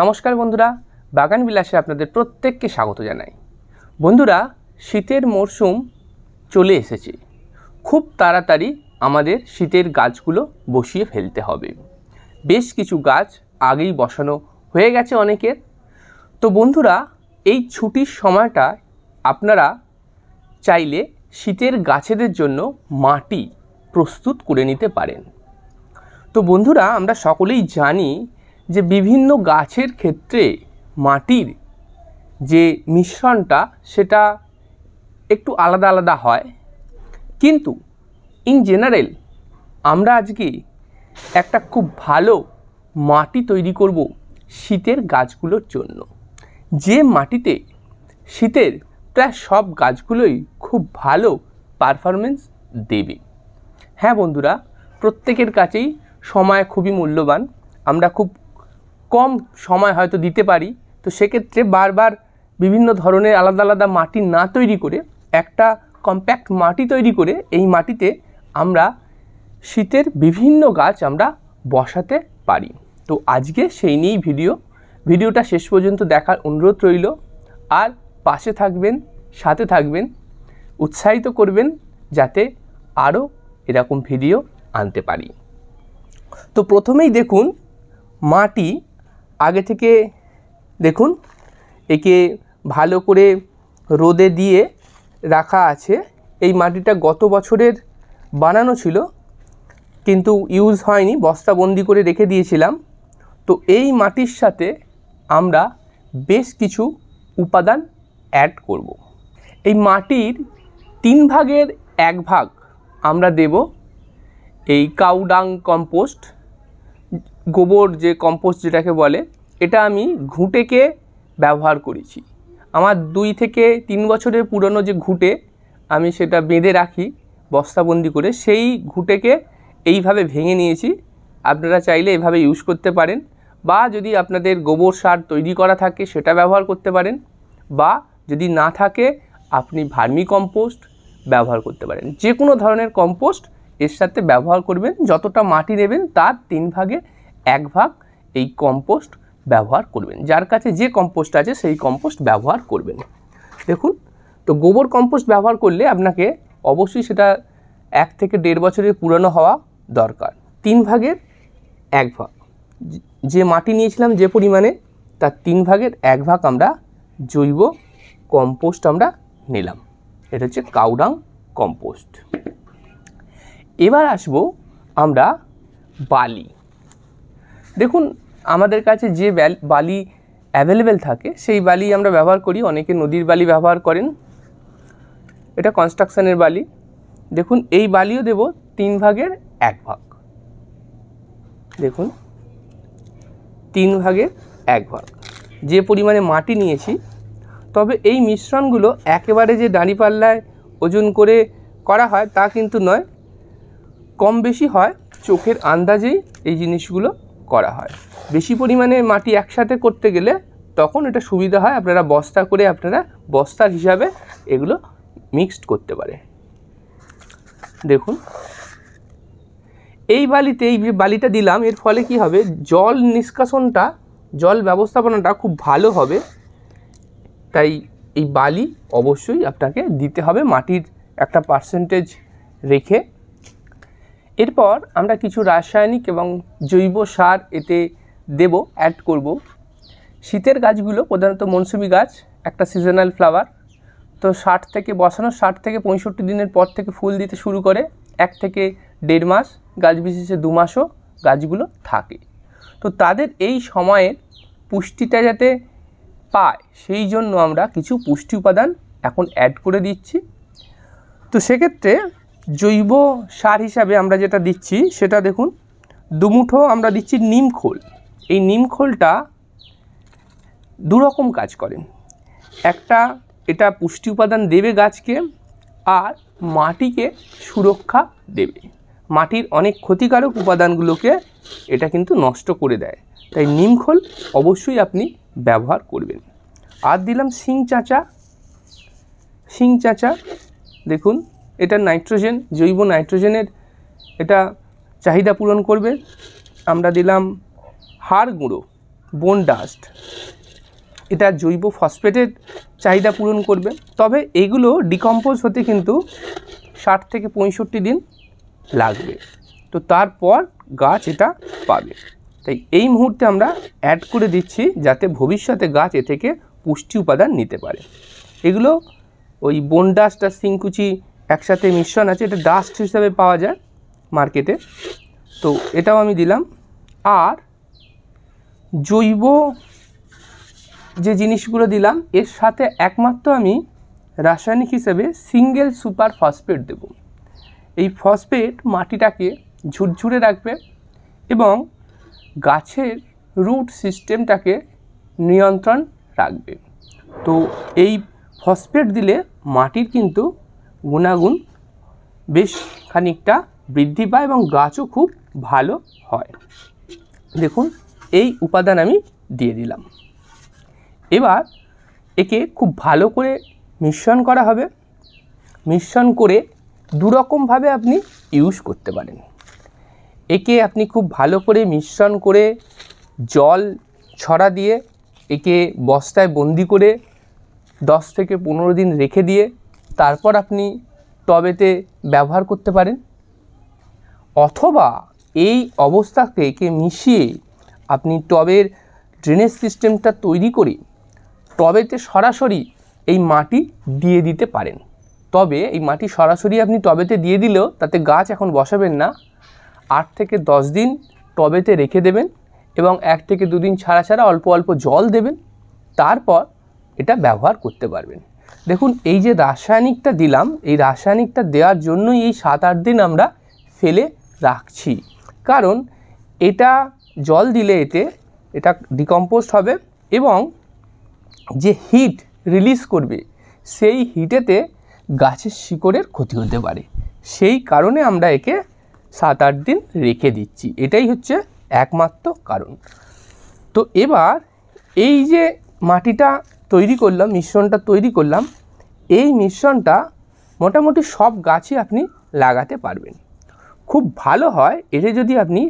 নমস্কার বন্ধুরা বাগান বিলাসে আপনাদের প্রত্যেককে স্বাগত জানাই বন্ধুরা শীতের মরশুম চলে এসেছে খুব তাড়াতাড়ি আমাদের শীতের গাছগুলো বসিয়ে ফেলতে হবে বেশ কিছু গাছ আগেই বসানো হয়ে গেছে অনেকের তো বন্ধুরা এই ছুটির সময়টা আপনারা চাইলে শীতের গাছেদের জন্য মাটি প্রস্তুত করে নিতে পারেন তো বন্ধুরা আমরা সকলেই জানি যে বিভিন্ন গাছের ক্ষেত্রে মাটির যে মিশ্রণটা সেটা একটু আলাদা আলাদা হয় কিন্তু ইন জেনারেল আমরা আজকে একটা খুব ভালো মাটি তৈরি করব শীতের গাছগুলোর জন্য যে মাটিতে শীতের প্রায় সব গাছগুলোই খুব ভালো পারফরমেন্স দেবে হ্যাঁ বন্ধুরা প্রত্যেকের কাছেই সময় খুবই মূল্যবান আমরা খুব কম সময় হয়তো দিতে পারি তো সেক্ষেত্রে বারবার বিভিন্ন ধরনের আলাদা আলাদা মাটি না তৈরি করে একটা কম্প্যাক্ট মাটি তৈরি করে এই মাটিতে আমরা শীতের বিভিন্ন গাছ আমরা বসাতে পারি তো আজকে সেই নিয়েই ভিডিও ভিডিওটা শেষ পর্যন্ত দেখার অনুরোধ রইল আর পাশে থাকবেন সাথে থাকবেন উৎসাহিত করবেন যাতে আরও এরকম ভিডিও আনতে পারি তো প্রথমেই দেখুন মাটি আগে থেকে দেখুন একে ভালো করে রোদে দিয়ে রাখা আছে এই মাটিটা গত বছরের বানানো ছিল কিন্তু ইউজ হয়নি বস্তাবন্দি করে রেখে দিয়েছিলাম তো এই মাটির সাথে আমরা বেশ কিছু উপাদান অ্যাড করব। এই মাটির তিন ভাগের এক ভাগ আমরা দেব এই কাউডাং কম্পোস্ট গোবর যে কম্পোস্ট যেটাকে বলে এটা আমি ঘুঁটেকে ব্যবহার করেছি আমার দুই থেকে তিন বছরের পুরনো যে ঘুঁটে আমি সেটা বেঁধে রাখি বস্তাবন্দি করে সেই ঘুঁটেকে এইভাবে ভেঙে নিয়েছি আপনারা চাইলে এভাবে ইউজ করতে পারেন বা যদি আপনাদের গোবর সার তৈরি করা থাকে সেটা ব্যবহার করতে পারেন বা যদি না থাকে আপনি ভার্মি কম্পোস্ট ব্যবহার করতে পারেন যে কোনো ধরনের কম্পোস্ট এর সাথে ব্যবহার করবেন যতটা মাটি নেবেন তার তিন ভাগে এক ভাগ এই কম্পোস্ট ব্যবহার করবেন যার কাছে যে কম্পোস্ট আছে সেই কম্পোস্ট ব্যবহার করবেন দেখুন তো গোবর কম্পোস্ট ব্যবহার করলে আপনাকে অবশ্যই সেটা এক থেকে দেড় বছরের পুরনো হওয়া দরকার তিন ভাগের এক ভাগ যে মাটি নিয়েছিলাম যে পরিমাণে তার তিন ভাগের এক ভাগ আমরা জৈব কম্পোস্ট আমরা নিলাম এটা হচ্ছে কাউডাং কম্পোস্ট এবার আসব আমরা বালি দেখুন আমাদের কাছে যে বালি অ্যাভেলেবেল থাকে সেই বালি আমরা ব্যবহার করি অনেকে নদীর বালি ব্যবহার করেন এটা কনস্ট্রাকশানের বালি দেখুন এই বালিও দেব তিন ভাগের এক ভাগ দেখুন তিন ভাগের এক ভাগ যে পরিমাণে মাটি নিয়েছি তবে এই মিশ্রণগুলো একেবারে যে দাঁড়িপাল্লায় ওজন করে করা হয় তা কিন্তু নয় কম বেশি হয় চোখের আন্দাজেই এই জিনিসগুলো করা হয় বেশি পরিমাণে মাটি একসাথে করতে গেলে তখন এটা সুবিধা হয় আপনারা বস্তা করে আপনারা বস্তার হিসাবে এগুলো মিক্সড করতে পারে দেখুন এই বালিতে এই বালিটা দিলাম এর ফলে কি হবে জল নিষ্কাশনটা জল ব্যবস্থাপনাটা খুব ভালো হবে তাই এই বালি অবশ্যই আপনাকে দিতে হবে মাটির একটা পার্সেন্টেজ রেখে এরপর আমরা কিছু রাসায়নিক এবং জৈব সার এতে দেব অ্যাড করব শীতের গাছগুলো প্রধানত মৌসুমি গাছ একটা সিজনাল ফ্লাওয়ার তো ষাট থেকে বসানো ষাট থেকে পঁয়ষট্টি দিনের পর থেকে ফুল দিতে শুরু করে এক থেকে দেড় মাস গাছ বিশেষে দু মাসও গাছগুলো থাকে তো তাদের এই সময়ের পুষ্টিটা যাতে পায় সেই জন্য আমরা কিছু পুষ্টি উপাদান এখন অ্যাড করে দিচ্ছি তো সেক্ষেত্রে জৈব সার হিসাবে আমরা যেটা দিচ্ছি সেটা দেখুন দুমুঠো আমরা দিচ্ছি নিম খোল এই নিম খোলটা দুরকম কাজ করে একটা এটা পুষ্টি উপাদান দেবে গাছকে আর মাটিকে সুরক্ষা দেবে মাটির অনেক ক্ষতিকারক উপাদানগুলোকে এটা কিন্তু নষ্ট করে দেয় তাই নিমখোল অবশ্যই আপনি ব্যবহার করবেন আর দিলাম শিং চাঁচা শিং চাঁচা দেখুন এটা নাইট্রোজেন জৈব নাইট্রোজেনের এটা চাহিদা পূরণ করবে আমরা দিলাম হাড় গুঁড়ো বোন ডাস্ট এটা জৈব ফসফেটের চাহিদা পূরণ করবে তবে এগুলো ডিকম্পোজ হতে কিন্তু ষাট থেকে পঁয়ষট্টি দিন লাগবে তো তারপর গাছ এটা পাবে তাই এই মুহূর্তে আমরা অ্যাড করে দিচ্ছি যাতে ভবিষ্যতে গাছ এ থেকে পুষ্টি উপাদান নিতে পারে এগুলো ওই ডাস্ট আর সিংকুচি একসাথে মিশ্রণ আছে এটা ডাস্ট হিসাবে পাওয়া যায় মার্কেটে তো এটাও আমি দিলাম আর জৈব যে জিনিসগুলো দিলাম এর সাথে একমাত্র আমি রাসায়নিক হিসেবে সিঙ্গেল সুপার ফসফেট দেব এই ফসফেট মাটিটাকে ঝুরঝুরে রাখবে এবং গাছের রুট সিস্টেমটাকে নিয়ন্ত্রণ রাখবে তো এই ফসফেট দিলে মাটির কিন্তু গুণাগুণ বেশ খানিকটা বৃদ্ধি পায় এবং গাছও খুব ভালো হয় দেখুন এই উপাদান আমি দিয়ে দিলাম এবার একে খুব ভালো করে মিশ্রণ করা হবে মিশ্রণ করে দুরকমভাবে আপনি ইউজ করতে পারেন একে আপনি খুব ভালো করে মিশ্রণ করে জল ছড়া দিয়ে একে বস্তায় বন্দি করে দশ থেকে পনেরো দিন রেখে দিয়ে তারপর আপনি টবেতে ব্যবহার করতে পারেন অথবা এই অবস্থাকে মিশিয়ে আপনি টবের ড্রেনেজ সিস্টেমটা তৈরি করে টবেতে সরাসরি এই মাটি দিয়ে দিতে পারেন তবে এই মাটি সরাসরি আপনি টবেতে দিয়ে দিলেও তাতে গাছ এখন বসাবেন না আট থেকে দশ দিন টবেতে রেখে দেবেন এবং এক থেকে দুদিন ছাড়া ছাড়া অল্প অল্প জল দেবেন তারপর এটা ব্যবহার করতে পারবেন দেখুন এই যে রাসায়নিকটা দিলাম এই রাসায়নিকটা দেওয়ার জন্যই এই সাত আট দিন আমরা ফেলে রাখছি কারণ এটা জল দিলে এতে এটা ডিকম্পোস্ট হবে এবং যে হিট রিলিজ করবে সেই হিটেতে গাছের শিকড়ের ক্ষতি হতে পারে সেই কারণে আমরা একে সাত আট দিন রেখে দিচ্ছি এটাই হচ্ছে একমাত্র কারণ তো এবার এই যে মাটিটা তৈরি করলাম মিশ্রণটা তৈরি করলাম এই মিশ্রণটা মোটামুটি সব গাছই আপনি লাগাতে পারবেন খুব ভালো হয় এতে যদি আপনি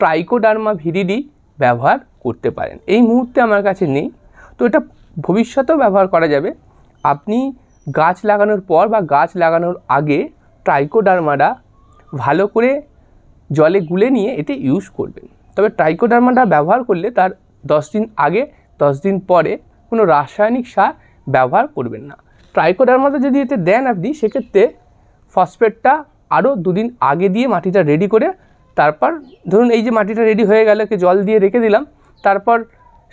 ট্রাইকোডার্মা ভিডিডি ব্যবহার করতে পারেন এই মুহূর্তে আমার কাছে নেই তো এটা ভবিষ্যতেও ব্যবহার করা যাবে আপনি গাছ লাগানোর পর বা গাছ লাগানোর আগে ট্রাইকোডার্মাটা ভালো করে জলে গুলে নিয়ে এতে ইউজ করবেন তবে ট্রাইকোডার্মাটা ব্যবহার করলে তার দশ দিন আগে দশ দিন পরে কোনো রাসায়নিক সার ব্যবহার করবেন না ট্রাইকোডারমাতে যদি এতে দেন আপনি সেক্ষেত্রে ফসফেটটা আরও দুদিন আগে দিয়ে মাটিটা রেডি করে তারপর ধরুন এই যে মাটিটা রেডি হয়ে গেল জল দিয়ে রেখে দিলাম তারপর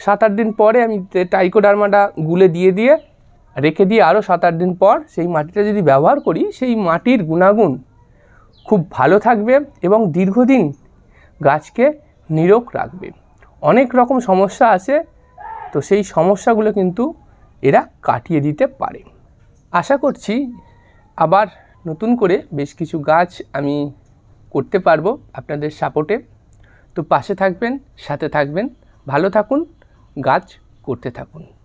সাত আট দিন পরে আমি টাইকোডারমাটা গুলে দিয়ে দিয়ে রেখে দিয়ে আরও সাত আট দিন পর সেই মাটিটা যদি ব্যবহার করি সেই মাটির গুণাগুণ খুব ভালো থাকবে এবং দীর্ঘদিন গাছকে নিরোগ রাখবে অনেক রকম সমস্যা আছে তো সেই সমস্যাগুলো কিন্তু এরা কাটিয়ে দিতে পারে আশা করছি আবার নতুন করে বেশ কিছু গাছ আমি করতে পারবো আপনাদের সাপোর্টে তো পাশে থাকবেন সাথে থাকবেন ভালো থাকুন গাছ করতে থাকুন